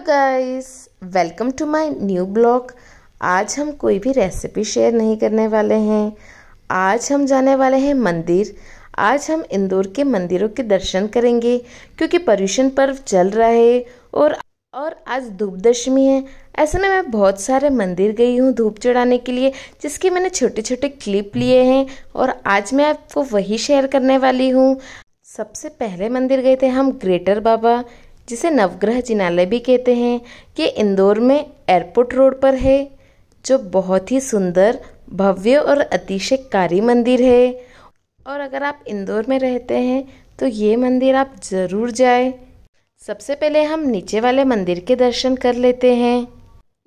hello guys welcome to my new blog आज हम कोई भी रेसिपी शेयर नहीं करने वाले हैं आज हम जाने वाले हैं मंदिर आज हम इंदौर के मंदिरों के दर्शन करेंगे क्योंकि पर्यूषण पर्व चल रहा है और और आज धूप दशमी है ऐसे में मैं बहुत सारे मंदिर गई हूँ धूप चढ़ाने के लिए जिसके मैंने छोटे छोटे क्लिप लिए हैं और आज मैं आपको वही शेयर करने वाली हूँ सबसे पहले मंदिर गए थे हम ग्रेटर बाबा जिसे नवग्रह जिनालय भी कहते हैं ये इंदौर में एयरपोर्ट रोड पर है जो बहुत ही सुंदर भव्य और अतिशयकारी मंदिर है और अगर आप इंदौर में रहते हैं तो ये मंदिर आप ज़रूर जाए सबसे पहले हम नीचे वाले मंदिर के दर्शन कर लेते हैं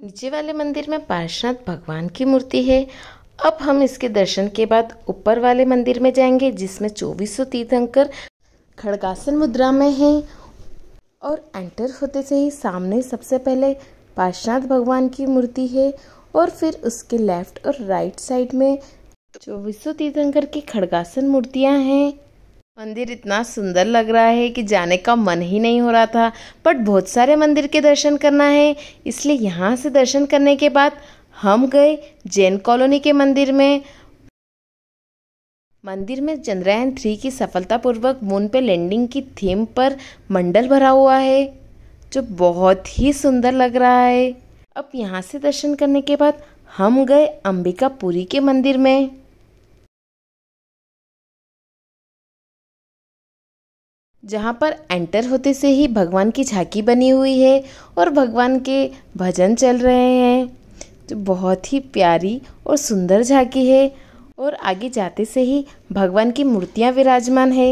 नीचे वाले मंदिर में पार्शनाथ भगवान की मूर्ति है अब हम इसके दर्शन के बाद ऊपर वाले मंदिर में जाएंगे जिसमें चौबीसों तीर्थंकर खड़गासन मुद्रा में हैं और एंटर होते से ही सामने सबसे पहले पार्श्वनाथ भगवान की मूर्ति है और फिर उसके लेफ्ट और राइट साइड में चौबीसों तीर्थंकर की खड़गासन मूर्तियाँ हैं मंदिर इतना सुंदर लग रहा है कि जाने का मन ही नहीं हो रहा था बट बहुत सारे मंदिर के दर्शन करना है इसलिए यहाँ से दर्शन करने के बाद हम गए जैन कॉलोनी के मंदिर में मंदिर में चंद्रयान थ्री की सफलतापूर्वक मून पे लैंडिंग की थीम पर मंडल भरा हुआ है जो बहुत ही सुंदर लग रहा है अब यहाँ से दर्शन करने के बाद हम गए अंबिकापुरी के मंदिर में जहाँ पर एंटर होते से ही भगवान की झांकी बनी हुई है और भगवान के भजन चल रहे हैं जो बहुत ही प्यारी और सुंदर झांकी है और आगे जाते से ही भगवान की मूर्तियाँ विराजमान है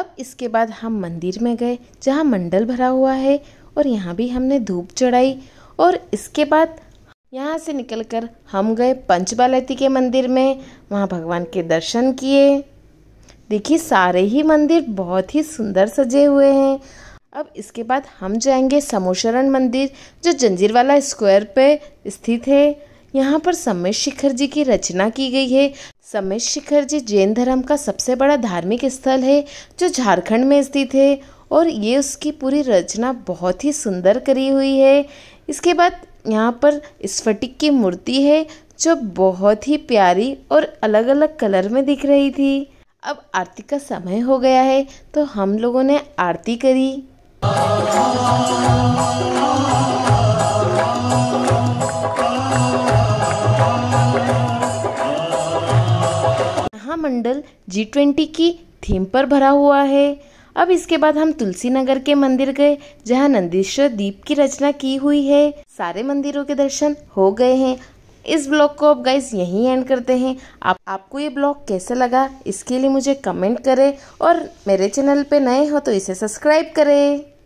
अब इसके बाद हम मंदिर में गए जहाँ मंडल भरा हुआ है और यहाँ भी हमने धूप चढ़ाई और इसके बाद यहाँ से निकलकर हम गए पंचबालती के मंदिर में वहाँ भगवान के दर्शन किए देखिए सारे ही मंदिर बहुत ही सुंदर सजे हुए हैं अब इसके बाद हम जाएंगे समोशरण मंदिर जो जंजीरवाला स्क्वायर पे स्थित है यहाँ पर समय शिखर जी की रचना की गई है समय शिखर जी जैन धर्म का सबसे बड़ा धार्मिक स्थल है जो झारखंड में स्थित है और ये उसकी पूरी रचना बहुत ही सुंदर करी हुई है इसके बाद यहाँ पर स्फटिक की मूर्ति है जो बहुत ही प्यारी और अलग अलग कलर में दिख रही थी अब आरती का समय हो गया है तो हम लोगों ने आरती करी मंडल जी ट्वेंटी की थीम पर भरा हुआ है अब इसके बाद हम तुलसी नगर के मंदिर गए जहाँ नंदीश्वर दीप की रचना की हुई है सारे मंदिरों के दर्शन हो गए हैं इस ब्लॉग को अब गाइस यहीं एंड करते हैं आप आपको ये ब्लॉग कैसा लगा इसके लिए मुझे कमेंट करें और मेरे चैनल पे नए हो तो इसे सब्सक्राइब करें